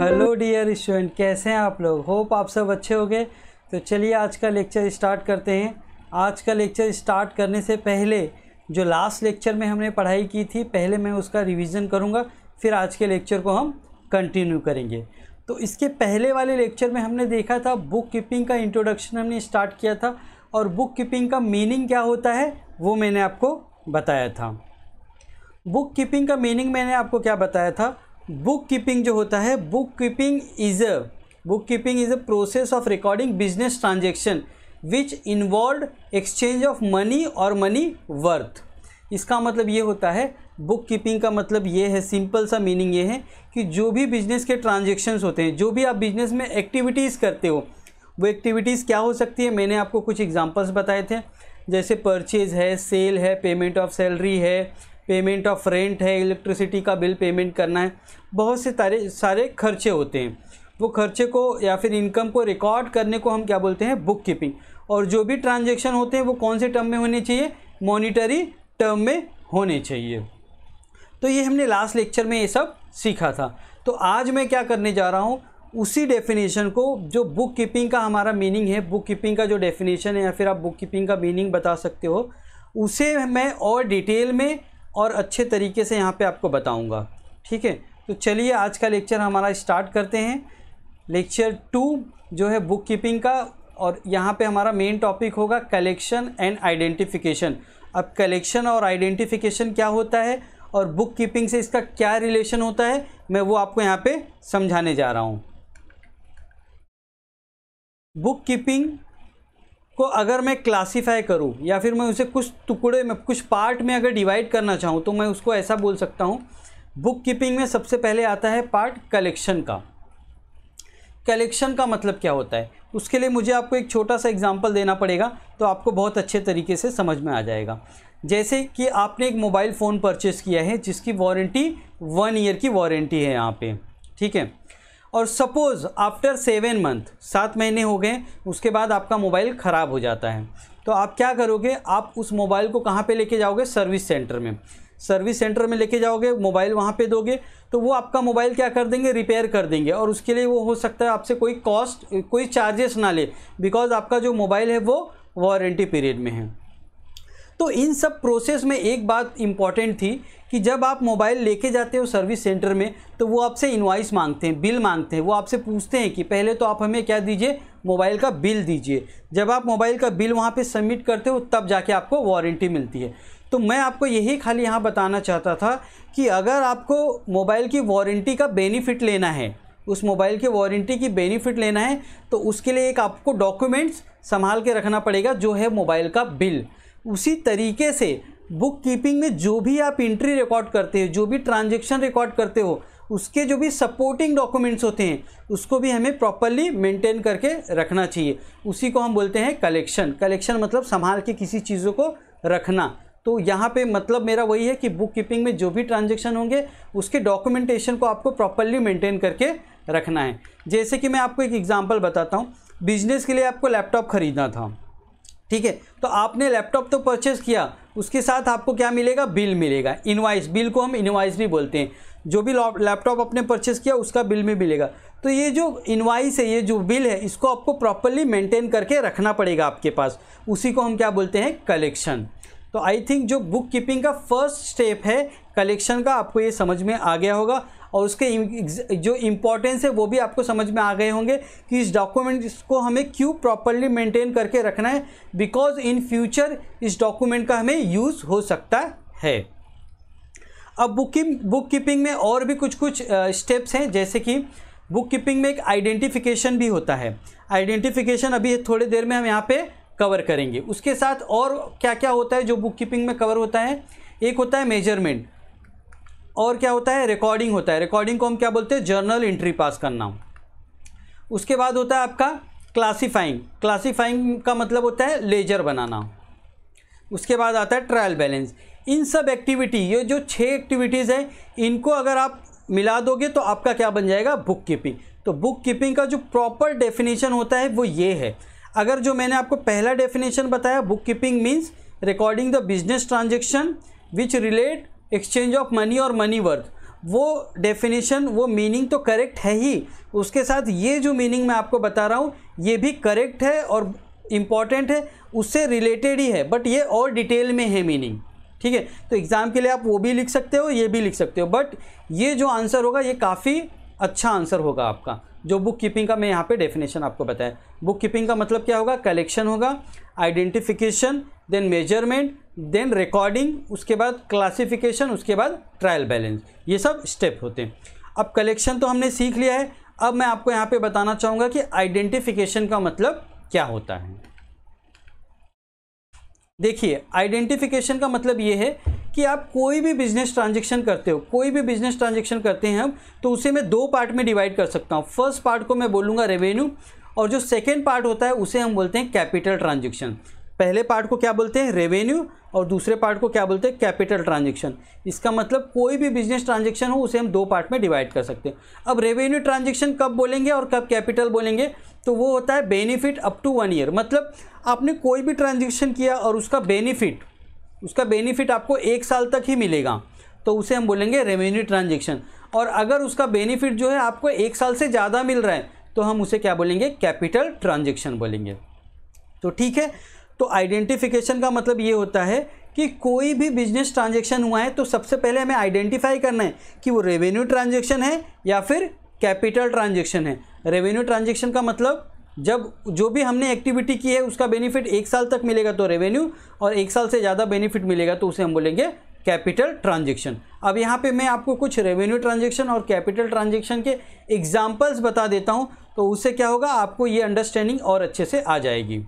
hello dear student कैसे हैं आप लोग होप आप सब अच्छे हो तो चलिए आज का लेक्चर स्टार्ट करते हैं आज का लेक्चर स्टार्ट करने से पहले जो लास्ट लेक्चर में हमने पढ़ाई की थी पहले मैं उसका रिवीजन करूंगा फिर आज के लेक्चर को हम कंटिन्यू करेंगे तो इसके पहले वाले लेक्चर में हमने देखा था बुक कीपिंग का इंट्रोडक्शन हमने स्टार्ट किया था और बुक कीपिंग का मीनिंग क्या होता है वो मैंने आपको बताया था बुक कीपिंग का मीनिंग मैंने आपको क्या बताया था बुक कीपिंग जो होता है book keeping is a book keeping is a process of recording business transaction which involve exchange of money और मनी वर्थ इसका मतलब ये होता है बुक कीपिंग का मतलब ये है सिंपल सा मीनिंग ये है कि जो भी बिजनेस के ट्रांजेक्शन्स होते हैं जो भी आप बिजनेस में एक्टिविटीज़ करते हो वो एक्टिविटीज़ क्या हो सकती है मैंने आपको कुछ एग्जांपल्स बताए थे जैसे परचेज है सेल है पेमेंट ऑफ सैलरी है पेमेंट ऑफ रेंट है इलेक्ट्रिसिटी का बिल पेमेंट करना है बहुत से तारे सारे खर्चे होते हैं वो खर्चे को या फिर इनकम को रिकॉर्ड करने को हम क्या बोलते हैं बुक कीपिंग और जो भी ट्रांजेक्शन होते हैं वो कौन से टर्म में होने चाहिए मॉनिटरी टर्म में होने चाहिए तो ये हमने लास्ट लेक्चर में ये सब सीखा था तो आज मैं क्या करने जा रहा हूँ उसी डेफिनेशन को जो बुक कीपिंग का हमारा मीनिंग है बुक कीपिंग का जो डेफिनेशन है या फिर आप बुक कीपिंग का मीनिंग बता सकते हो उसे मैं और डिटेल में और अच्छे तरीके से यहाँ पे आपको बताऊँगा ठीक है तो चलिए आज का लेक्चर हमारा स्टार्ट करते हैं लेक्चर टू जो है बुक कीपिंग का और यहाँ पे हमारा मेन टॉपिक होगा कलेक्शन एंड आइडेंटिफिकेशन अब कलेक्शन और आइडेंटिफिकेशन क्या होता है और बुक कीपिंग से इसका क्या रिलेशन होता है मैं वो आपको यहाँ पे समझाने जा रहा हूँ बुक कीपिंग को अगर मैं क्लासीफाई करूँ या फिर मैं उसे कुछ टुकड़े में कुछ पार्ट में अगर डिवाइड करना चाहूँ तो मैं उसको ऐसा बोल सकता हूँ बुक कीपिंग में सबसे पहले आता है पार्ट कलेक्शन का कलेक्शन का मतलब क्या होता है उसके लिए मुझे आपको एक छोटा सा एग्जाम्पल देना पड़ेगा तो आपको बहुत अच्छे तरीके से समझ में आ जाएगा जैसे कि आपने एक मोबाइल फ़ोन परचेज़ किया है जिसकी वारंटी वन ईयर की वारंटी है यहाँ पे ठीक है और सपोज़ आफ्टर सेवन मंथ सात महीने हो गए उसके बाद आपका मोबाइल ख़राब हो जाता है तो आप क्या करोगे आप उस मोबाइल को कहाँ पे लेके जाओगे सर्विस सेंटर में सर्विस सेंटर में लेके जाओगे मोबाइल वहाँ पे दोगे तो वो आपका मोबाइल क्या कर देंगे रिपेयर कर देंगे और उसके लिए वो हो सकता है आपसे कोई कॉस्ट कोई चार्जेस ना ले बिकॉज आपका जो मोबाइल है वो वारंटी पीरियड में है तो इन सब प्रोसेस में एक बात इम्पॉर्टेंट थी कि जब आप मोबाइल लेके जाते हो सर्विस सेंटर में तो वो आपसे इन्वाइस मांगते हैं बिल मांगते हैं वो आपसे पूछते हैं कि पहले तो आप हमें क्या दीजिए मोबाइल का बिल दीजिए जब आप मोबाइल का बिल वहाँ पर सबमिट करते हो तब जाके आपको वारंटी मिलती है तो मैं आपको यही खाली यहाँ बताना चाहता था कि अगर आपको मोबाइल की वारंटी का बेनिफिट लेना है उस मोबाइल के वारंटी की बेनिफिट लेना है तो उसके लिए एक आपको डॉक्यूमेंट्स संभाल के रखना पड़ेगा जो है मोबाइल का बिल उसी तरीके से बुक कीपिंग में जो भी आप इंट्री रिकॉर्ड करते हो जो भी ट्रांजेक्शन रिकॉर्ड करते हो उसके जो भी सपोर्टिंग डॉक्यूमेंट्स होते हैं उसको भी हमें प्रॉपरली मेंटेन करके रखना चाहिए उसी को हम बोलते हैं कलेक्शन कलेक्शन मतलब संभाल के किसी चीज़ों को रखना तो यहाँ पे मतलब मेरा वही है कि बुक कीपिंग में जो भी ट्रांजेक्शन होंगे उसके डॉक्यूमेंटेशन को आपको प्रॉपरली मेंटेन करके रखना है जैसे कि मैं आपको एक एग्जाम्पल बताता हूँ बिजनेस के लिए आपको लैपटॉप ख़रीदना था ठीक है तो आपने लैपटॉप तो परचेज़ किया उसके साथ आपको क्या मिलेगा बिल मिलेगा इनवाइस बिल को हम इनवाइस भी बोलते हैं जो भी लैपटॉप आपने परचेज़ किया उसका बिल भी मिलेगा तो ये जो इनवाइस है ये जो बिल है इसको आपको प्रॉपरली मेंटेन करके रखना पड़ेगा आपके पास उसी को हम क्या बोलते हैं कलेक्शन तो आई थिंक जो बुक कीपिंग का फर्स्ट स्टेप है कलेक्शन का आपको ये समझ में आ गया होगा और उसके जो इम्पोर्टेंस है वो भी आपको समझ में आ गए होंगे कि इस डॉक्यूमेंट को हमें क्यों प्रॉपरली मेंटेन करके रखना है बिकॉज इन फ्यूचर इस डॉक्यूमेंट का हमें यूज़ हो सकता है अब बुक बुक कीपिंग में और भी कुछ कुछ स्टेप्स हैं जैसे कि बुक कीपिंग में एक आइडेंटिफिकेशन भी होता है आइडेंटिफिकेशन अभी थोड़ी देर में हम यहाँ पे कवर करेंगे उसके साथ और क्या क्या होता है जो बुक कीपिंग में कवर होता है एक होता है मेजरमेंट और क्या होता है रिकॉर्डिंग होता है रिकॉर्डिंग को हम क्या बोलते हैं जर्नल एंट्री पास करना उसके बाद होता है आपका क्लासीफाइंग क्लासीफाइंग का मतलब होता है लेजर बनाना उसके बाद आता है ट्रायल बैलेंस इन सब एक्टिविटी ये जो छः एक्टिविटीज़ हैं इनको अगर आप मिला दोगे तो आपका क्या बन जाएगा बुक कीपिंग तो बुक कीपिंग का जो प्रॉपर डेफिनेशन होता है वो ये है अगर जो मैंने आपको पहला डेफिनेशन बताया book keeping means recording the business transaction which relate exchange of money और मनी वर्थ वो डेफिनेशन वो मीनिंग तो करेक्ट है ही उसके साथ ये जो मीनिंग मैं आपको बता रहा हूँ ये भी करेक्ट है और इम्पॉर्टेंट है उससे रिलेटेड ही है बट ये और डिटेल में है मीनिंग ठीक है तो एग्ज़ाम के लिए आप वो भी लिख सकते हो ये भी लिख सकते हो बट ये जो आंसर होगा ये काफ़ी अच्छा आंसर होगा आपका जो बुक कीपिंग का मैं यहाँ पे डेफिनेशन आपको बताया बुक कीपिंग का मतलब क्या होगा कलेक्शन होगा identification then measurement then recording उसके बाद क्लासिफिकेशन उसके बाद ट्रायल बैलेंस ये सब स्टेप होते हैं अब कलेक्शन तो हमने सीख लिया है अब मैं आपको यहाँ पे बताना चाहूँगा कि आइडेंटिफिकेशन का मतलब क्या होता है देखिए आइडेंटिफिकेशन का मतलब ये है कि आप कोई भी बिजनेस ट्रांजेक्शन करते हो कोई भी बिजनेस ट्रांजेक्शन करते हैं हम तो उसे मैं दो पार्ट में डिवाइड कर सकता हूँ फर्स्ट पार्ट को मैं बोलूँगा रेवेन्यू और जो सेकेंड पार्ट होता है उसे हम बोलते हैं कैपिटल ट्रांजेक्शन पहले पार्ट को क्या बोलते हैं रेवेन्यू और दूसरे पार्ट को क्या बोलते हैं कैपिटल ट्रांजेक्शन इसका मतलब कोई भी बिजनेस ट्रांजेक्शन हो उसे हम दो पार्ट में डिवाइड कर सकते हैं अब रेवेन्यू ट्रांजेक्शन कब बोलेंगे और कब कैपिटल बोलेंगे तो वो होता है benefit up to one year मतलब आपने कोई भी ट्रांजेक्शन किया और उसका बेनिफिट उसका बेनिफिट आपको एक साल तक ही मिलेगा तो उसे हम बोलेंगे रेवेन्यू ट्रांजेक्शन और अगर उसका बेनिफिट जो है आपको एक साल से ज़्यादा मिल रहा है तो हम उसे क्या बोलेंगे कैपिटल ट्रांजेक्शन बोलेंगे तो ठीक है तो आइडेंटिफिकेशन का मतलब ये होता है कि कोई भी बिजनेस ट्रांजेक्शन हुआ है तो सबसे पहले हमें आइडेंटिफाई करना है कि वो रेवेन्यू ट्रांजेक्शन है या फिर कैपिटल ट्रांजेक्शन है रेवेन्यू ट्रांजेक्शन का मतलब जब जो भी हमने एक्टिविटी की है उसका बेनिफिट एक साल तक मिलेगा तो रेवेन्यू और एक साल से ज़्यादा बेनिफिट मिलेगा तो उसे हम बोलेंगे कैपिटल ट्रांजेक्शन अब यहाँ पे मैं आपको कुछ रेवेन्यू ट्रांजेक्शन और कैपिटल ट्रांजेक्शन के एग्जाम्पल्स बता देता हूँ तो उससे क्या होगा आपको ये अंडरस्टैंडिंग और अच्छे से आ जाएगी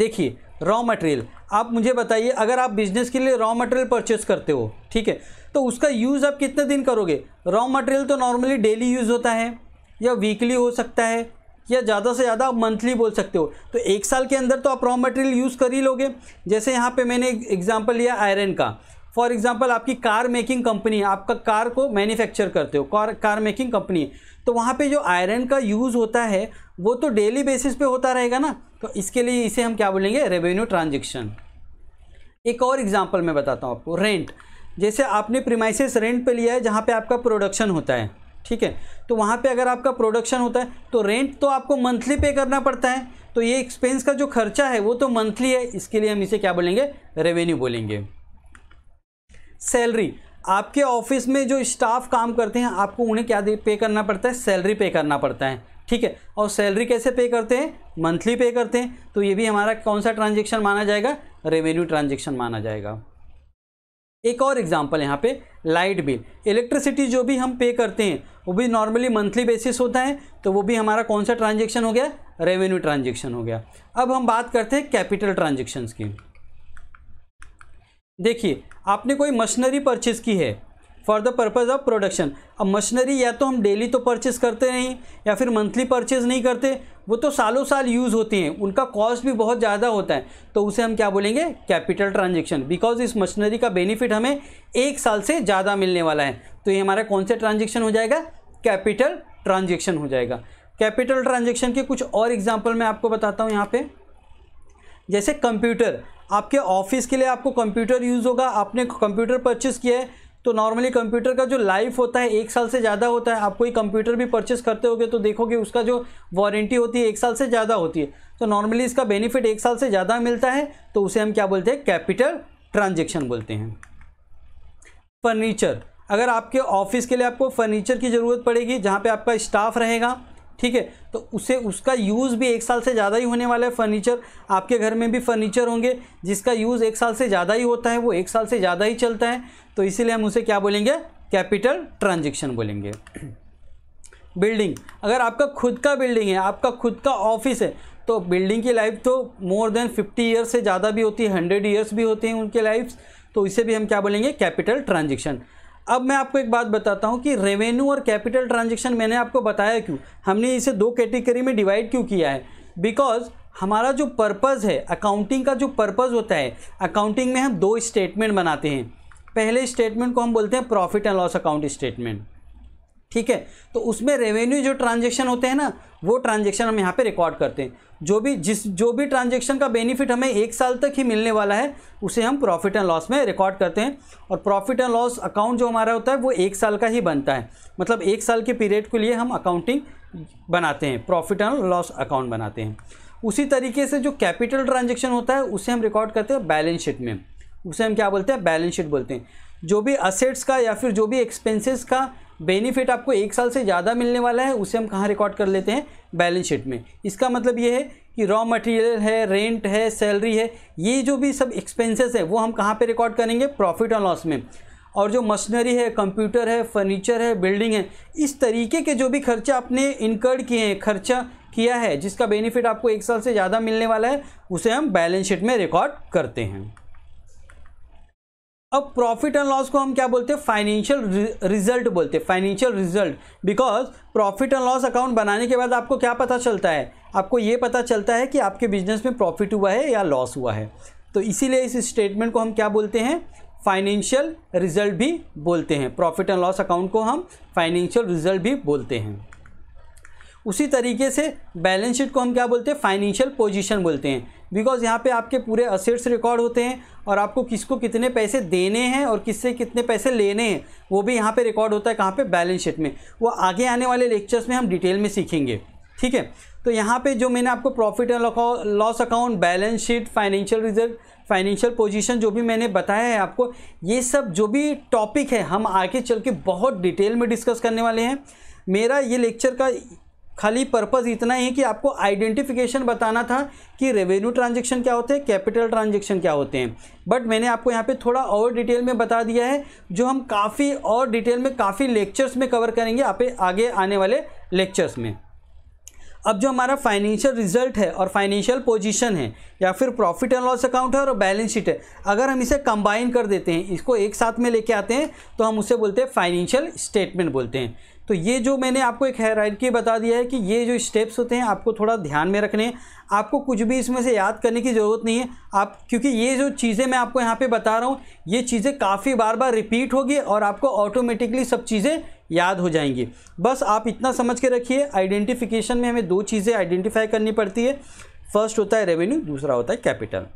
देखिए रॉ मटेरियल आप मुझे बताइए अगर आप बिजनेस के लिए रॉ मटेरियल परचेस करते हो ठीक है तो उसका यूज़ आप कितने दिन करोगे रॉ मटेरियल तो नॉर्मली डेली यूज़ होता है या वीकली हो सकता है या ज़्यादा से ज़्यादा आप मंथली बोल सकते हो तो एक साल के अंदर तो आप रॉ मटेरियल यूज़ कर ही लोगे जैसे यहाँ पे मैंने एग्जांपल लिया आयरन का फॉर एग्जाम्पल आपकी कार मेकिंग कंपनी आपका कार को मैन्युफैक्चर करते हो कार कार मेकिंग कंपनी तो वहाँ पे जो आयरन का यूज़ होता है वो तो डेली बेसिस पे होता रहेगा ना तो इसके लिए इसे हम क्या बोलेंगे रेवेन्यू ट्रांजेक्शन एक और एग्जाम्पल मैं बताता हूँ आपको रेंट जैसे आपने प्रीमाइसिस रेंट पे लिया है जहाँ पे आपका प्रोडक्शन होता है ठीक है तो वहाँ पे अगर आपका प्रोडक्शन होता है तो रेंट तो आपको मंथली पे करना पड़ता है तो ये एक्सपेंस का जो खर्चा है वो तो मंथली है इसके लिए हम इसे क्या बोलेंगे रेवेन्यू बोलेंगे सैलरी आपके ऑफिस में जो स्टाफ काम करते हैं आपको उन्हें क्या पे करना पड़ता है सैलरी पे करना पड़ता है ठीक है और सैलरी कैसे पे करते हैं मंथली पे करते हैं तो ये भी हमारा कौन सा ट्रांजेक्शन माना जाएगा रेवेन्यू ट्रांजेक्शन माना जाएगा एक और एग्जाम्पल यहाँ पे लाइट बिल इलेक्ट्रिसिटी जो भी हम पे करते हैं वो भी नॉर्मली मंथली बेसिस होता है तो वो भी हमारा कौन सा ट्रांजेक्शन हो गया रेवेन्यू ट्रांजेक्शन हो गया अब हम बात करते हैं कैपिटल ट्रांजेक्शन की देखिए आपने कोई मशीनरी परचेज की है for the purpose of production अब मशीनरी या तो हम डेली तो परचेज़ करते नहीं या फिर मंथली परचेज़ नहीं करते वो तो सालों साल यूज़ होती हैं उनका कॉस्ट भी बहुत ज़्यादा होता है तो उसे हम क्या बोलेंगे कैपिटल ट्रांजेक्शन बिकॉज इस मशीनरी का बेनिफिट हमें एक साल से ज़्यादा मिलने वाला है तो ये हमारा कौन सा ट्रांजेक्शन हो जाएगा कैपिटल ट्रांजेक्शन हो जाएगा कैपिटल ट्रांजेक्शन के कुछ और एग्जाम्पल मैं आपको बताता हूँ यहाँ पर जैसे कंप्यूटर आपके ऑफिस के लिए आपको कंप्यूटर यूज़ होगा आपने कंप्यूटर परचेस किया है तो नॉर्मली कंप्यूटर का जो लाइफ होता है एक साल से ज़्यादा होता है आप कोई कंप्यूटर भी परचेस करते होगे तो देखोगे उसका जो वारंटी होती है एक साल से ज़्यादा होती है तो नॉर्मली इसका बेनिफिट एक साल से ज़्यादा मिलता है तो उसे हम क्या बोलते हैं कैपिटल ट्रांजेक्शन बोलते हैं फर्नीचर अगर आपके ऑफिस के लिए आपको फर्नीचर की ज़रूरत पड़ेगी जहाँ पर आपका स्टाफ रहेगा ठीक है तो उसे उसका यूज़ भी एक साल से ज़्यादा ही होने वाला है फर्नीचर आपके घर में भी फर्नीचर होंगे जिसका यूज़ एक साल से ज़्यादा ही होता है वो एक साल से ज़्यादा ही चलता है तो इसीलिए हम उसे क्या बोलेंगे कैपिटल ट्रांजेक्शन बोलेंगे बिल्डिंग अगर आपका खुद का बिल्डिंग है आपका खुद का ऑफिस है तो बिल्डिंग की लाइफ तो मोर देन फिफ्टी ईयर्स से ज़्यादा भी होती है हंड्रेड ईयर्स भी होते हैं उनके लाइफ तो इसे भी हम क्या बोलेंगे कैपिटल ट्रांजेक्शन अब मैं आपको एक बात बताता हूँ कि रेवेन्यू और कैपिटल ट्रांजेक्शन मैंने आपको बताया क्यों हमने इसे दो कैटेगरी में डिवाइड क्यों किया है बिकॉज हमारा जो पर्पज़ है अकाउंटिंग का जो पर्पज़ होता है अकाउंटिंग में हम दो स्टेटमेंट बनाते हैं पहले स्टेटमेंट को हम बोलते हैं profit and loss account statement ठीक है तो उसमें रेवेन्यू जो ट्रांजेक्शन होते हैं ना वो ट्रांजेक्शन हम यहाँ पे रिकॉर्ड करते हैं जो भी जिस जो भी ट्रांजेक्शन का बेनिफिट हमें एक साल तक ही मिलने वाला है उसे हम प्रॉफिट एंड लॉस में रिकॉर्ड करते हैं और प्रॉफिट एंड लॉस अकाउंट जो हमारा होता है वो एक साल का ही बनता है मतलब एक साल के पीरियड के लिए हम अकाउंटिंग बनाते हैं प्रॉफिट एंड लॉस अकाउंट बनाते हैं उसी तरीके से जो कैपिटल ट्रांजेक्शन होता है उसे हम रिकॉर्ड करते हैं बैलेंस शीट में उसे हम क्या बोलते हैं बैलेंस शीट बोलते हैं जो भी असेट्स का या फिर जो भी एक्सपेंसेस का बेनिफिट आपको एक साल से ज़्यादा मिलने वाला है उसे हम कहाँ रिकॉर्ड कर लेते हैं बैलेंस शीट में इसका मतलब ये है कि रॉ मटेरियल है रेंट है सैलरी है ये जो भी सब एक्सपेंसेस है वो हम कहाँ पे रिकॉर्ड करेंगे प्रॉफिट और लॉस में और जो मशीनरी है कंप्यूटर है फर्नीचर है बिल्डिंग है इस तरीके के जो भी खर्चा आपने इनकर्ड किए हैं खर्चा किया है जिसका बेनिफिट आपको एक साल से ज़्यादा मिलने वाला है उसे हम बैलेंस शीट में रिकॉर्ड करते हैं अब प्रॉफिट एंड लॉस को हम क्या बोलते हैं फाइनेंशियल रिजल्ट बोलते हैं financial result because profit and loss account बनाने के बाद आपको क्या पता चलता है आपको ये पता चलता है कि आपके बिजनेस में प्रॉफिट हुआ है या लॉस हुआ है तो इसीलिए इस स्टेटमेंट को हम क्या बोलते हैं फाइनेंशियल रिजल्ट भी बोलते हैं प्रॉफिट एंड लॉस अकाउंट को हम फाइनेंशियल रिजल्ट भी बोलते हैं उसी तरीके से बैलेंस शीट को हम क्या बोलते हैं फाइनेंशियल पोजिशन बोलते हैं बिकॉज़ यहाँ पे आपके पूरे असेट्स रिकॉर्ड होते हैं और आपको किसको कितने पैसे देने हैं और किससे कितने पैसे लेने हैं वो भी यहाँ पे रिकॉर्ड होता है कहाँ पे बैलेंस शीट में वो आगे आने वाले लेक्चर्स में हम डिटेल में सीखेंगे ठीक है तो यहाँ पे जो मैंने आपको profit and loss account balance sheet financial result financial position जो भी मैंने बताया है आपको ये सब जो भी टॉपिक है हम आगे चल के बहुत डिटेल में डिस्कस करने वाले हैं मेरा ये लेक्चर का खाली पर्पज़ इतना ही कि आपको आइडेंटिफिकेशन बताना था कि रेवेन्यू ट्रांजेक्शन क्या होते हैं कैपिटल ट्रांजेक्शन क्या होते हैं बट मैंने आपको यहाँ पे थोड़ा और डिटेल में बता दिया है जो हम काफ़ी और डिटेल में काफ़ी लेक्चर्स में कवर करेंगे आप आगे आने वाले लेक्चर्स में अब जो हमारा फाइनेंशियल रिजल्ट है और फाइनेंशियल पोजीशन है या फिर प्रॉफिट एंड लॉस अकाउंट है और बैलेंस शीट है अगर हम इसे कंबाइन कर देते हैं इसको एक साथ में लेके आते हैं तो हम उसे बोलते हैं फाइनेंशियल स्टेटमेंट बोलते हैं तो ये जो मैंने आपको एक के बता दिया है कि ये जो स्टेप्स होते हैं आपको थोड़ा ध्यान में रखने हैं आपको कुछ भी इसमें से याद करने की ज़रूरत नहीं है आप क्योंकि ये जो चीज़ें मैं आपको यहाँ पे बता रहा हूँ ये चीज़ें काफ़ी बार बार रिपीट होगी और आपको ऑटोमेटिकली सब चीज़ें याद हो जाएंगी बस आप इतना समझ के रखिए आइडेंटिफिकेशन में हमें दो चीज़ें आइडेंटिफाई करनी पड़ती है फर्स्ट होता है रेवेन्यू दूसरा होता है कैपिटल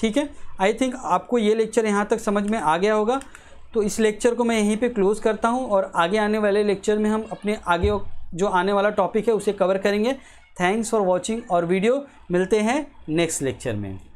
ठीक है आई थिंक आपको ये लेक्चर यहाँ तक समझ में आ गया होगा तो इस लेक्चर को मैं यहीं पे क्लोज़ करता हूँ और आगे आने वाले लेक्चर में हम अपने आगे जो आने वाला टॉपिक है उसे कवर करेंगे थैंक्स फॉर वॉचिंग और वीडियो मिलते हैं नेक्स्ट लेक्चर में